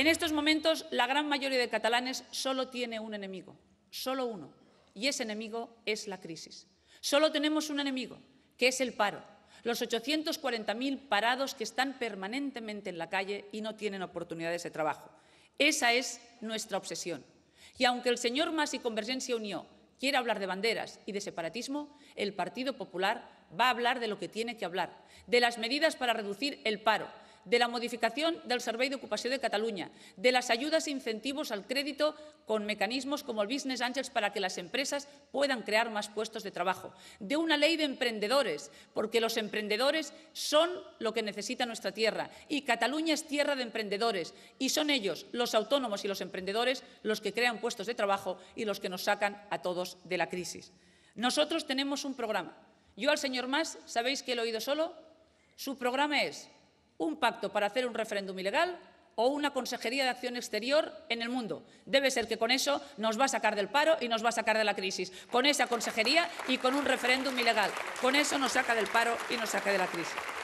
En estos momentos, la gran mayoría de catalanes solo tiene un enemigo, solo uno, y ese enemigo es la crisis. Solo tenemos un enemigo, que es el paro, los 840.000 parados que están permanentemente en la calle y no tienen oportunidades de trabajo. Esa es nuestra obsesión. Y aunque el señor Mas y Convergencia Unió quiera hablar de banderas y de separatismo, el Partido Popular va a hablar de lo que tiene que hablar, de las medidas para reducir el paro, de la modificación del de Ocupación de Cataluña, de las ayudas e incentivos al crédito con mecanismos como el Business Angels para que las empresas puedan crear más puestos de trabajo, de una ley de emprendedores, porque los emprendedores son lo que necesita nuestra tierra y Cataluña es tierra de emprendedores y son ellos, los autónomos y los emprendedores, los que crean puestos de trabajo y los que nos sacan a todos de la crisis. Nosotros tenemos un programa. Yo al señor Mas, ¿sabéis que lo he oído solo? Su programa es un pacto para hacer un referéndum ilegal o una Consejería de Acción Exterior en el mundo. Debe ser que con eso nos va a sacar del paro y nos va a sacar de la crisis. Con esa consejería y con un referéndum ilegal. Con eso nos saca del paro y nos saca de la crisis.